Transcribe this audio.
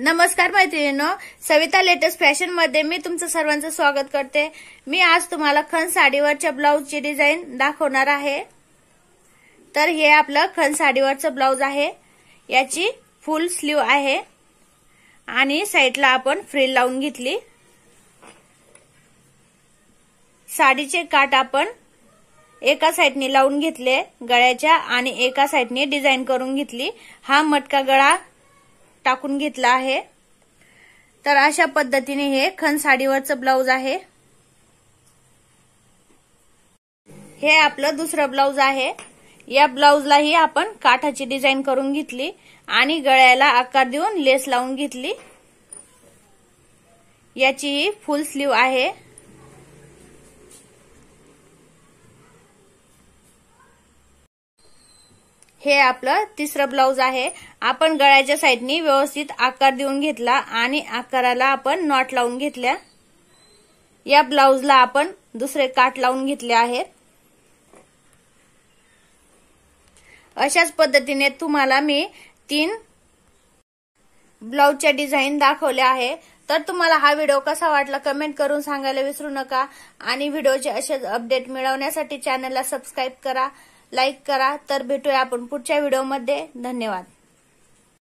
नमस्कार मैत्रिणीनो Savita latest fashion मध्ये मी तुमचं सर्वांचं स्वागत करते मी आज तुम्हाला खन साडीवरच्या ब्लाऊजची डिझाईन दाखवणार आहे तर हे आपलं खन साडीवरचं ब्लाऊज आहे याची फुल स्लीव आहे आणि साईडला आपण फ्रील लावून घेतली साडीचे काट आपण एका साईडनी लावून घेतले गळ्याच्या आणि एका साईडनी डिझाईन करून घेतली हा मटका गळा टाकून घेतला आहे तर अशा पद्धतीने हे खन साडीवरच ब्लाऊज आहे हे आपलं दुसरं ब्लाऊज आहे या ब्लाऊजलाही आपण काठाची डिझाईन करून घेतली आणि गळ्याला आकार देऊन लेस लावून घेतली याची फुल स्लीव आहे हे आपलं तिसरं ब्लाऊज आहे आपण गळ्याच्या साईडनी व्यवस्थित आकार देऊन घेतला आणि आकाराला आपण नॉट लावून घेतल्या या ब्लाऊजला आपण दुसरे काट लावून घेतले आहेत अशाच पद्धतीने तुम्हाला मी तीन ब्लाऊजच्या डिझाईन दाखवल्या आहे तर तुम्हाला हा व्हिडिओ कसा वाटला कमेंट करून सांगायला विसरू नका आणि व्हिडिओचे असेच अपडेट मिळवण्यासाठी चॅनलला सबस्क्राईब करा लाईक करा तर भेटूया आपण पुढच्या व्हिडिओमध्ये धन्यवाद